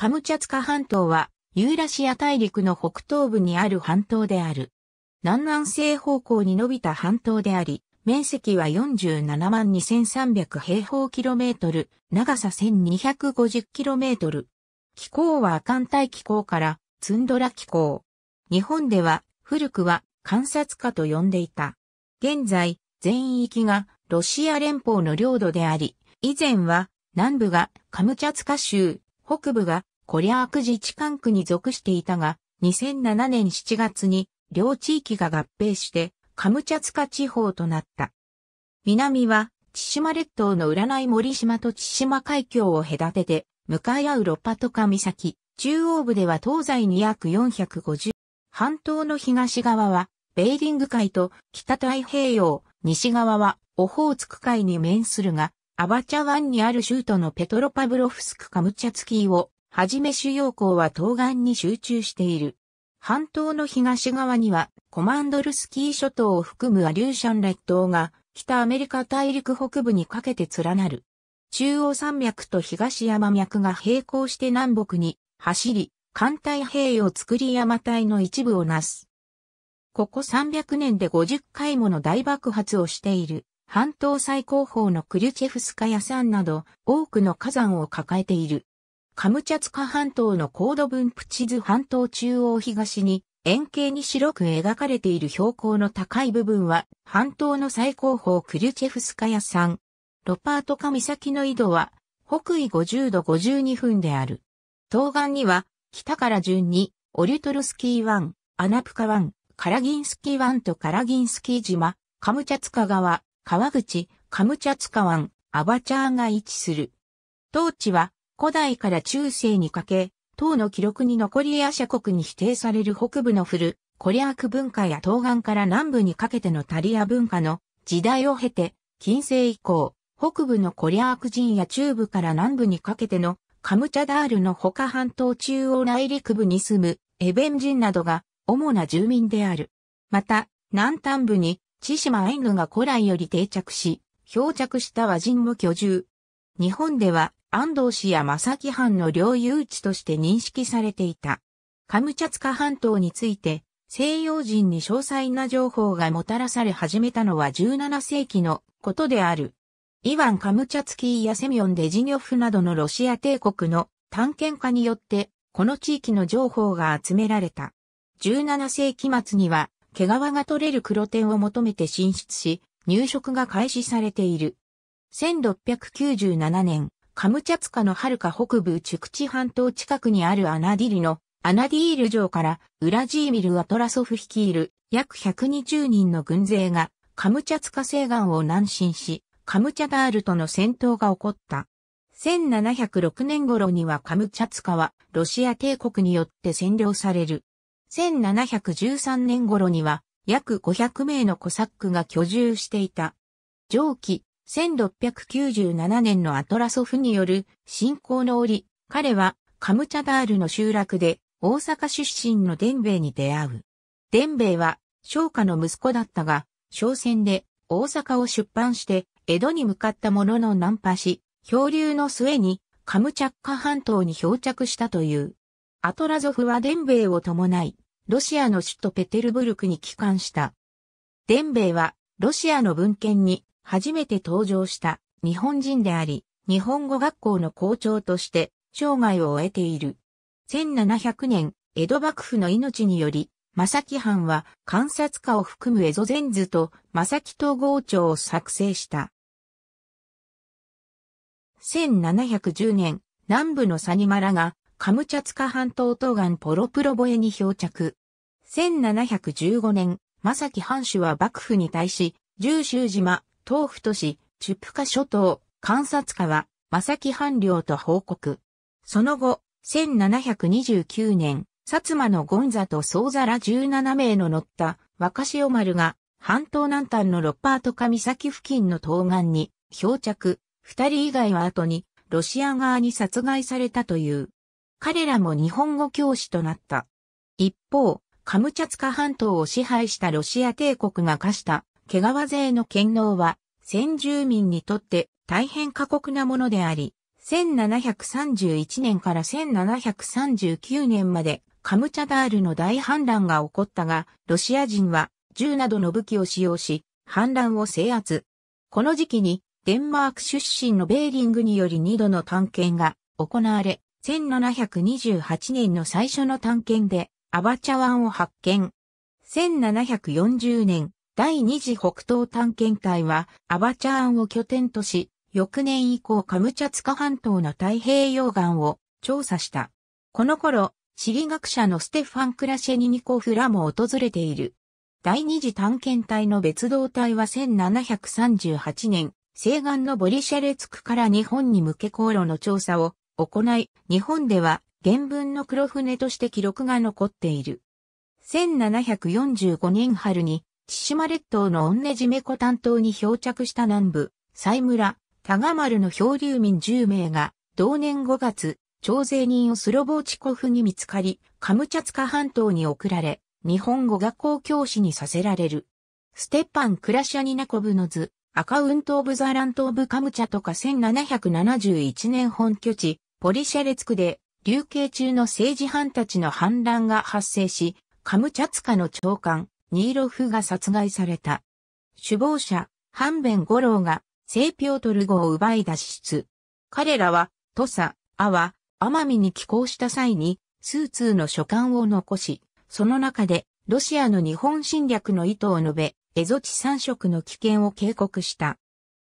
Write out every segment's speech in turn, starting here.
カムチャツカ半島は、ユーラシア大陸の北東部にある半島である。南南西方向に伸びた半島であり、面積は47万2300平方キロメートル、長さ1250キロメートル。気候は亜寒帯気候からツンドラ気候。日本では古くは観察家と呼んでいた。現在、全域がロシア連邦の領土であり、以前は南部がカムチャツカ州、北部がコリアーク自治管区に属していたが、2007年7月に両地域が合併してカムチャツカ地方となった。南は千島列島の占い森島と千島海峡を隔てて向かい合うロパトカ岬。中央部では東西に約450。半島の東側はベーリング海と北太平洋、西側はオホーツク海に面するが、アバチャ湾にある州都のペトロパブロフスクカムチャツキーをはじめ主要港は東岸に集中している。半島の東側にはコマンドルスキー諸島を含むアリューシャン列島が北アメリカ大陸北部にかけて連なる。中央山脈と東山脈が並行して南北に走り、艦隊平洋作り山隊の一部をなす。ここ300年で50回もの大爆発をしている、半島最高峰のクリュチェフスカヤ山など、多くの火山を抱えている。カムチャツカ半島の高度分布地図半島中央東に円形に白く描かれている標高の高い部分は半島の最高峰クリュチェフスカヤ山。ロパートカ岬の緯度は北緯50度52分である。東岸には北から順にオリュトルスキー湾、アナプカ湾、カラギンスキー湾とカラギンスキー島、カムチャツカ川、川口、カムチャツカ湾、アバチャーが位置する。当地は古代から中世にかけ、唐の記録に残りエア社国に否定される北部の古、コリアーク文化や東岸から南部にかけてのタリア文化の時代を経て、近世以降、北部のコリアーク人や中部から南部にかけてのカムチャダールの他半島中央内陸部に住むエベン人などが主な住民である。また、南端部に千島アイヌが古来より定着し、漂着した和人も居住。日本では安藤氏や正木藩の領有地として認識されていた。カムチャツカ半島について西洋人に詳細な情報がもたらされ始めたのは17世紀のことである。イワン・カムチャツキーやセミョン・デジニョフなどのロシア帝国の探検家によってこの地域の情報が集められた。17世紀末には毛皮が取れる黒点を求めて進出し、入植が開始されている。1697年、カムチャツカの遥か北部チュクチ半島近くにあるアナディリのアナディール城からウラジーミル・アトラソフ率いる約120人の軍勢がカムチャツカ西岸を南進し、カムチャダールとの戦闘が起こった。1706年頃にはカムチャツカはロシア帝国によって占領される。1713年頃には約500名のコサックが居住していた。上記、1697年のアトラソフによる信仰の折、彼はカムチャダールの集落で大阪出身のデンベイに出会う。デンベイは商家の息子だったが、商船で大阪を出版して江戸に向かったものの難破し、漂流の末にカムチャッカ半島に漂着したという。アトラゾフはデンベイを伴い、ロシアの首都ペテルブルクに帰還した。デンベイはロシアの文献に初めて登場した日本人であり、日本語学校の校長として生涯を終えている。1700年、江戸幕府の命により、正木藩は観察家を含むエゾゼン図と正木統合庁を作成した。1710年、南部のサニマラがカムチャツカ半島東岸ポロプロボエに漂着。1715年、正木藩主は幕府に対し、十州島東府都市、チュプカ諸島、観察家は、正木藩領と報告。その後、1729年、薩摩のゴンザと総ら17名の乗った若潮丸が、半島南端のロッパートカ岬付近の東岸に漂着、二人以外は後にロシア側に殺害されたという。彼らも日本語教師となった。一方、カムチャツカ半島を支配したロシア帝国が課した毛皮税の権能は、先住民にとって大変過酷なものであり、1731年から1739年までカムチャダールの大反乱が起こったが、ロシア人は銃などの武器を使用し、反乱を制圧。この時期にデンマーク出身のベーリングにより2度の探検が行われ、1728年の最初の探検でアバチャ湾を発見。1740年、第二次北東探検隊はアバチャーンを拠点とし、翌年以降カムチャツカ半島の太平洋岸を調査した。この頃、地理学者のステファン・クラシェニニコフらも訪れている。第二次探検隊の別動隊は1738年、西岸のボリシャレツクから日本に向け航路の調査を行い、日本では原文の黒船として記録が残っている。1745年春に千島列島の御根締め湖担当に漂着した南部、西村、田賀丸の漂流民10名が、同年5月、徴税人をスロボーチコフに見つかり、カムチャツカ半島に送られ、日本語学校教師にさせられる。ステッパン・クラシャニナコブの図、アカウント・オブ・ザ・ラント・オブ・カムチャとか1771年本拠地、ポリシャレツクで、流刑中の政治犯たちの反乱が発生し、カムチャツカの長官、ニーロフが殺害された。首謀者、ハンベン五郎が、聖ピョトル号を奪い脱出。彼らは、土佐、阿波、奄美に寄港した際に、スーツーの書簡を残し、その中で、ロシアの日本侵略の意図を述べ、エゾチ三色の危険を警告した。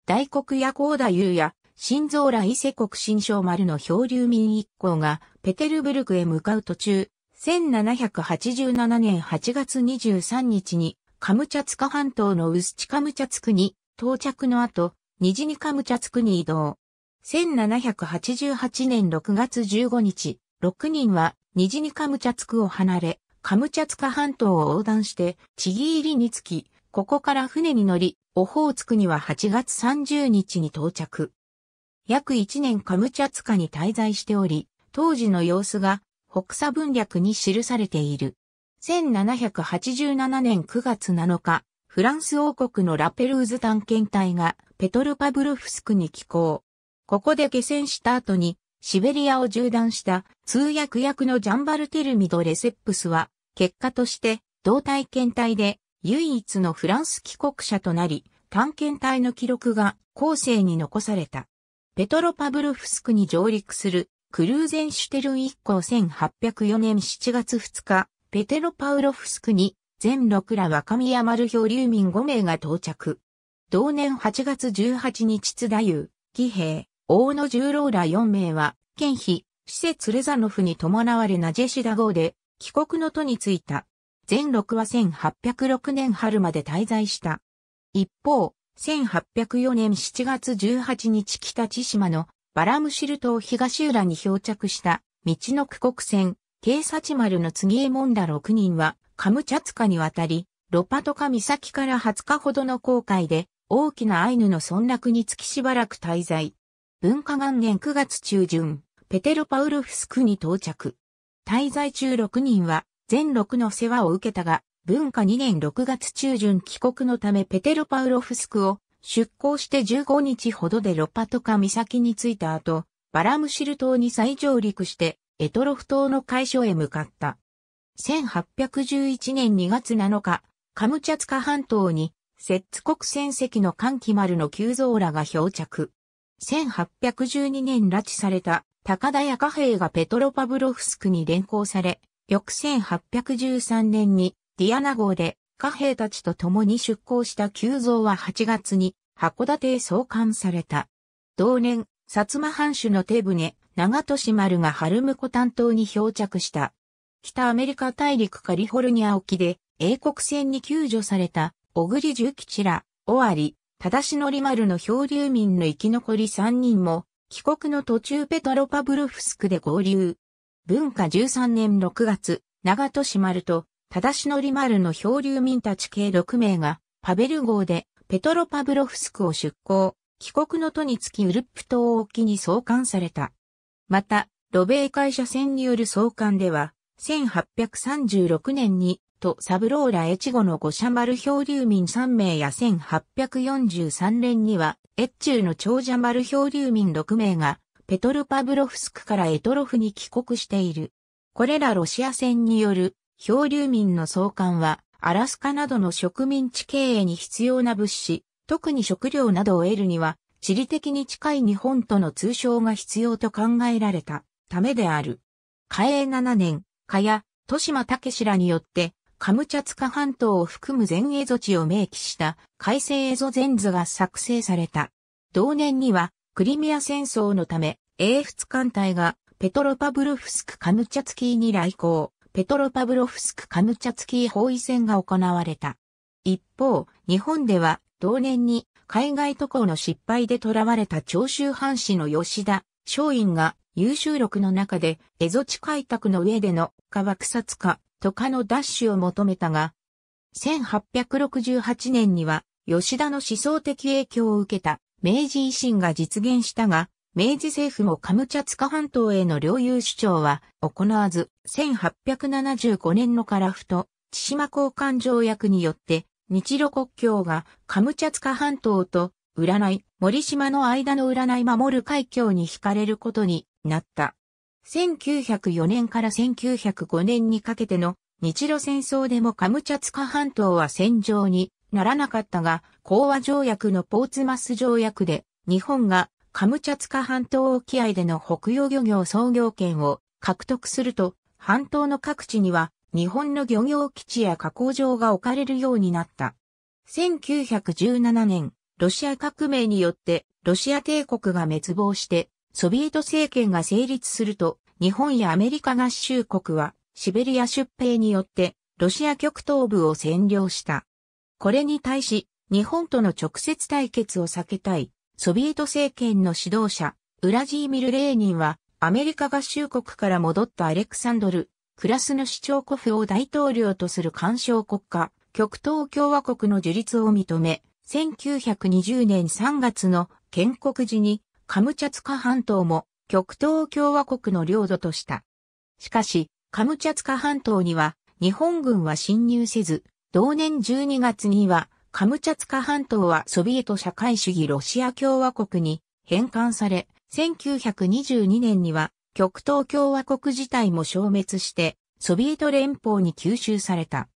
大黒や光田優や、新蔵ら伊勢国新章丸の漂流民一行が、ペテルブルクへ向かう途中、1787年8月23日にカムチャツカ半島のウスチカムチャツクに到着の後、ニジニカムチャツクに移動。1788年6月15日、6人はニジニカムチャツクを離れ、カムチャツカ半島を横断して、チギ入りにつき、ここから船に乗り、オホーツクには8月30日に到着。約1年カムチャツカに滞在しており、当時の様子が北佐文略に記されている。1787年9月7日、フランス王国のラペルーズ探検隊がペトルパブルフスクに寄港。ここで下船した後にシベリアを縦断した通訳役のジャンバルテルミド・レセップスは結果として同体検隊で唯一のフランス帰国者となり探検隊の記録が後世に残された。ペトロパブルフスクに上陸するクルーゼンシュテルン一行1804年7月2日、ペテロパウロフスクに全6ら若宮丸漂流民5名が到着。同年8月18日津田湯、義兵、大野十郎ら4名は、県費、施設レザノフに伴われナジェシダ号で、帰国の途に着いた。全6は1806年春まで滞在した。一方、1804年7月18日北千島のバラムシル島東浦に漂着した道の区国船、警察丸の次へもんだ6人は、カムチャツカに渡り、ロパトカ岬から20日ほどの航海で、大きなアイヌの村落につきしばらく滞在。文化元年9月中旬、ペテロパウルフスクに到着。滞在中6人は、全6の世話を受けたが、文化2年6月中旬帰国のためペテロパウロフスクを出港して15日ほどでロパトカ岬に着いた後、バラムシル島に再上陸して、エトロフ島の海所へ向かった。1811年2月7日、カムチャツカ半島に、摂津国船籍の寒気丸の急増らが漂着。1812年拉致された高田屋貨幣がペトロパブロフスクに連行され、翌1813年にディアナ号で貨幣たちと共に出港した急増は8月に函館へ送還された。同年、薩摩藩主の手船、長利市丸が春婿担当に漂着した。北アメリカ大陸カリフォルニア沖で英国船に救助された小栗重吉ら、尾張、忠しのり丸の漂流民の生き残り3人も、帰国の途中ペトロパブルフスクで合流。文化13年6月、長門市丸とのり丸の漂流民たち計6名が、パベル号でペトロパブロフスクを出港、帰国の途につきウルップ島沖に送還された。また、ロベー会社船による送還では、1836年に、とサブローラ越後の五社丸漂流民3名や1843年には、越中の長者丸漂流民6名が、ペトルパブロフスクからエトロフに帰国している。これらロシア船による漂流民の送還は、アラスカなどの植民地経営に必要な物資、特に食料などを得るには、地理的に近い日本との通称が必要と考えられたためである。嘉永7年、加谷、豊島武らによって、カムチャツカ半島を含む全英ゾ地を明記した改正エゾ全図が作成された。同年には、クリミア戦争のため、英仏艦隊がペトロパブルフスク・カムチャツキーに来航。ペトロパブロフスク・カムチャツキー包囲戦が行われた。一方、日本では同年に海外渡航の失敗で囚われた長州藩士の吉田、松陰が優秀録の中で蝦夷地開拓の上での化爆殺化、とかの奪取を求めたが、1868年には吉田の思想的影響を受けた明治維新が実現したが、明治政府もカムチャツカ半島への領有主張は行わず、1875年のカラフト、千島交換条約によって、日露国境がカムチャツカ半島と占い、森島の間の占い守る海峡に惹かれることになった。1904年から1905年にかけての日露戦争でもカムチャツカ半島は戦場にならなかったが、講和条約のポーツマス条約で日本がカムチャツカ半島沖合での北洋漁業創業権を獲得すると、半島の各地には日本の漁業基地や加工場が置かれるようになった。1917年、ロシア革命によってロシア帝国が滅亡して、ソビエト政権が成立すると、日本やアメリカ合衆国はシベリア出兵によってロシア極東部を占領した。これに対し、日本との直接対決を避けたいソビエト政権の指導者、ウラジーミル・レーニンは、アメリカ合衆国から戻ったアレクサンドル、クラスの市長コフを大統領とする干渉国家、極東共和国の樹立を認め、1920年3月の建国時にカムチャツカ半島も極東共和国の領土とした。しかし、カムチャツカ半島には日本軍は侵入せず、同年12月にはカムチャツカ半島はソビエト社会主義ロシア共和国に返還され、1922年には極東共和国自体も消滅してソビエト連邦に吸収された。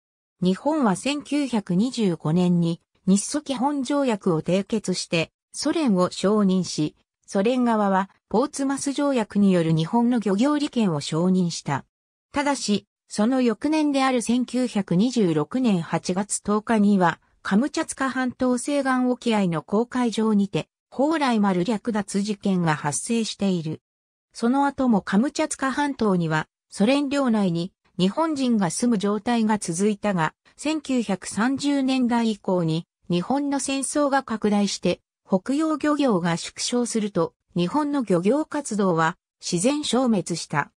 日本は1925年に日ソ基本条約を締結してソ連を承認し、ソ連側はポーツマス条約による日本の漁業利権を承認した。ただし、その翌年である1926年8月10日には、カムチャツカ半島西岸沖合の公海上にて、蓬莱丸略奪事件が発生している。その後もカムチャツカ半島には、ソ連領内に日本人が住む状態が続いたが、1930年代以降に日本の戦争が拡大して、北洋漁業が縮小すると、日本の漁業活動は自然消滅した。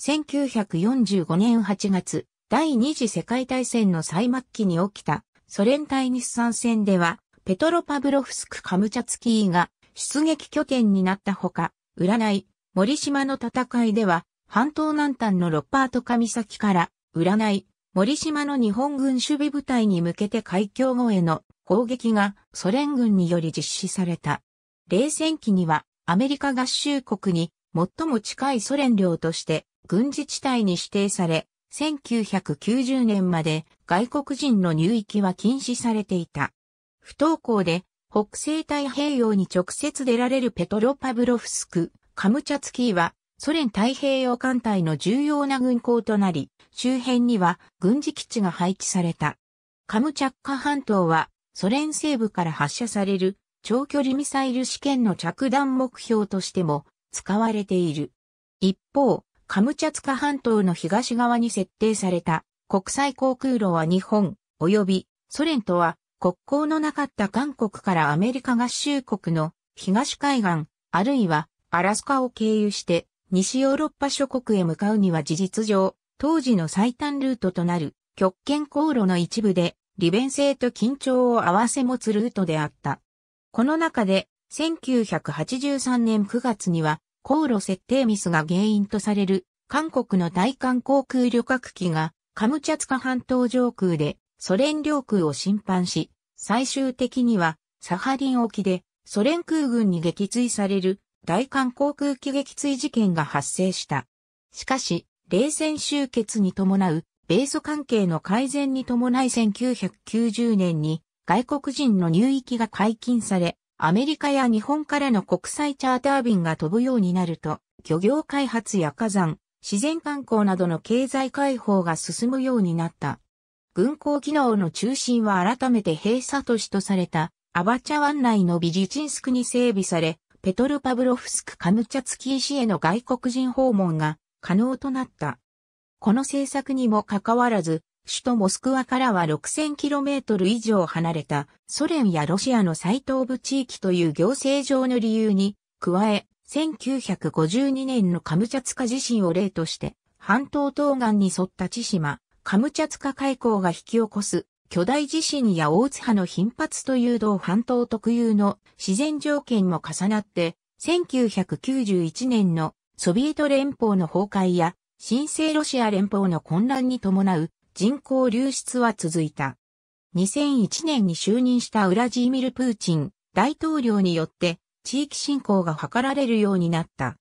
1945年8月、第二次世界大戦の最末期に起きたソ連対日産戦では、ペトロパブロフスク・カムチャツキーが出撃拠点になったほか、占い、森島の戦いでは、半島南端のロッパート上崎から、占い、森島の日本軍守備部隊に向けて海峡後への攻撃がソ連軍により実施された。冷戦期にはアメリカ合衆国に最も近いソ連領として軍事地帯に指定され、1990年まで外国人の入域は禁止されていた。不登校で北西太平洋に直接出られるペトロパブロフスク、カムチャツキーはソ連太平洋艦隊の重要な軍港となり、周辺には軍事基地が配置された。カムチャッカ半島はソ連西部から発射される長距離ミサイル試験の着弾目標としても使われている。一方、カムチャツカ半島の東側に設定された国際航空路は日本、及びソ連とは国交のなかった韓国からアメリカ合衆国の東海岸、あるいはアラスカを経由して西ヨーロッパ諸国へ向かうには事実上、当時の最短ルートとなる極限航路の一部で利便性と緊張を合わせ持つルートであった。この中で1983年9月には航路設定ミスが原因とされる韓国の大韓航空旅客機がカムチャツカ半島上空でソ連領空を侵犯し、最終的にはサハリン沖でソ連空軍に撃墜される大韓航空機撃墜事件が発生した。しかし、冷戦終結に伴う米ソ関係の改善に伴い1990年に外国人の入域が解禁され、アメリカや日本からの国際チャーター便が飛ぶようになると、漁業開発や火山、自然観光などの経済開放が進むようになった。軍港機能の中心は改めて閉鎖都市とされた、アバチャ湾内のビジチンスクに整備され、ペトルパブロフスク・カムチャツキー市への外国人訪問が可能となった。この政策にもかかわらず、首都モスクワからは 6000km 以上離れたソ連やロシアの最東部地域という行政上の理由に、加え、1952年のカムチャツカ地震を例として、半島東岸に沿った千島、カムチャツカ海溝が引き起こす巨大地震や大津波の頻発という同半島特有の自然条件も重なって、1991年のソビエト連邦の崩壊や新生ロシア連邦の混乱に伴う人口流出は続いた。2001年に就任したウラジーミル・プーチン大統領によって地域振興が図られるようになった。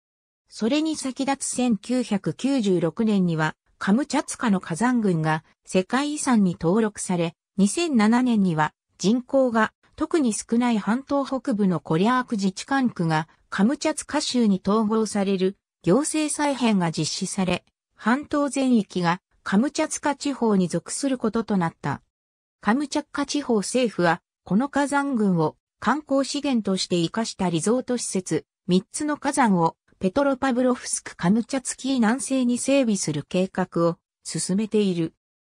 それに先立つ1996年にはカムチャツカの火山群が世界遺産に登録され、2007年には人口が特に少ない半島北部のコリアーク自治管区がカムチャツカ州に統合される行政再編が実施され、半島全域がカムチャツカ地方に属することとなった。カムチャッカ地方政府は、この火山群を観光資源として活かしたリゾート施設、3つの火山をペトロパブロフスクカムチャツキー南西に整備する計画を進めている。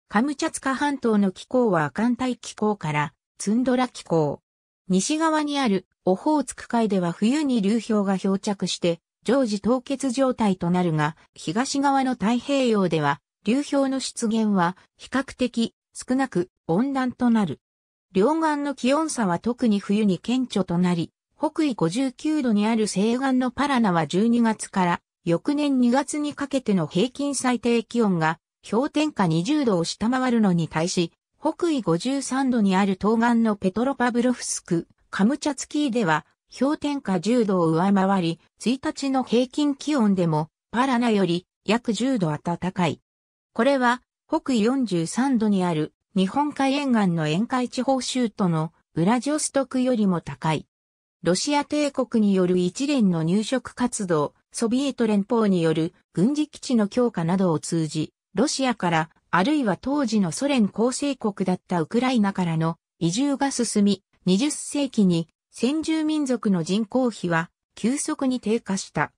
カムチャツカ半島の気候は亜寒帯気候からツンドラ気候。西側にあるオホーツク海では冬に流氷が漂着して常時凍結状態となるが、東側の太平洋では流氷の出現は比較的少なく温暖となる。両岸の気温差は特に冬に顕著となり、北緯59度にある西岸のパラナは12月から翌年2月にかけての平均最低気温が氷点下20度を下回るのに対し、北緯53度にある東岸のペトロパブロフスク、カムチャツキーでは氷点下10度を上回り、1日の平均気温でもパラナより約10度暖かい。これは北緯43度にある日本海沿岸の沿海地方州都のウラジオストクよりも高い。ロシア帝国による一連の入植活動、ソビエト連邦による軍事基地の強化などを通じ、ロシアからあるいは当時のソ連構成国だったウクライナからの移住が進み、20世紀に先住民族の人口比は急速に低下した。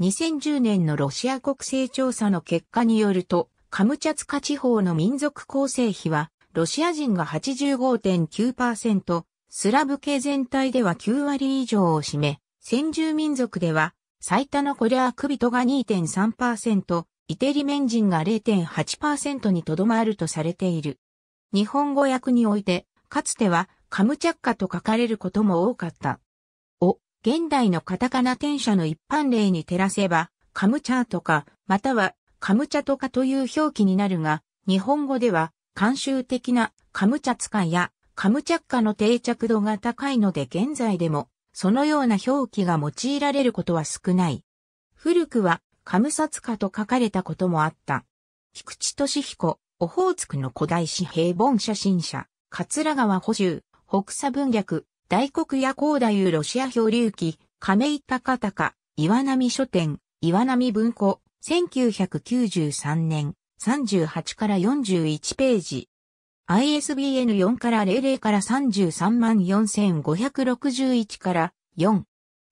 2010年のロシア国勢調査の結果によると、カムチャツカ地方の民族構成比は、ロシア人が85.9%、スラブ系全体では9割以上を占め、先住民族では、最多のコリャークトが2.3%、イテリメン人が0.8%にとどまるとされている。日本語訳において、かつてはカムチャッカと書かれることも多かった。を、現代のカタカナ転写の一般例に照らせば、カムチャーとか、またはカムチャトカという表記になるが、日本語では、慣習的なカムチャツカやカムチャッカの定着度が高いので現在でも、そのような表記が用いられることは少ない。古くは、カムサツカと書かれたこともあった。菊池俊彦、オホーツクの古代史平凡写真者、桂川補修、北佐文略、大黒屋高太夫ロシア漂流記、亀井高高、岩波書店、岩波文庫、1993年、38から41ページ。ISBN 4から00から334,561から4。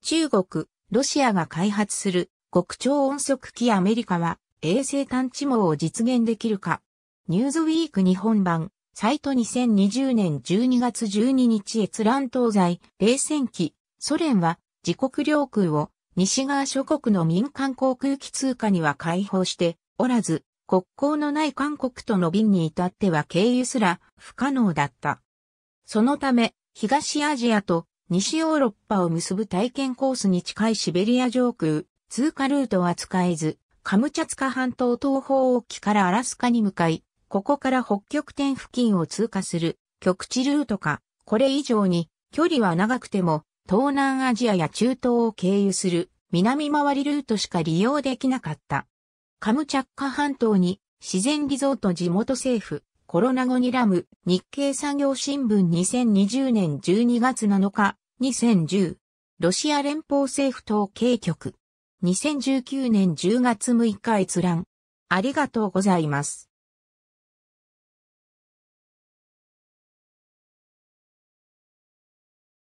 中国、ロシアが開発する極超音速機アメリカは衛星探知網を実現できるか。ニューズウィーク日本版、サイト2020年12月12日閲覧東西、冷戦期、ソ連は自国領空を西側諸国の民間航空機通貨には解放しておらず、国交のない韓国との便に至っては経由すら不可能だった。そのため、東アジアと西ヨーロッパを結ぶ体験コースに近いシベリア上空、通過ルートは使えず、カムチャツカ半島東方沖からアラスカに向かい、ここから北極点付近を通過する極地ルートか、これ以上に距離は長くても東南アジアや中東を経由する南回りルートしか利用できなかった。カムチャッカ半島に自然リゾート地元政府、コロナ後にラム、日経産業新聞2020年12月7日、2010、ロシア連邦政府統計局、2019年10月6日閲覧。ありがとうございます。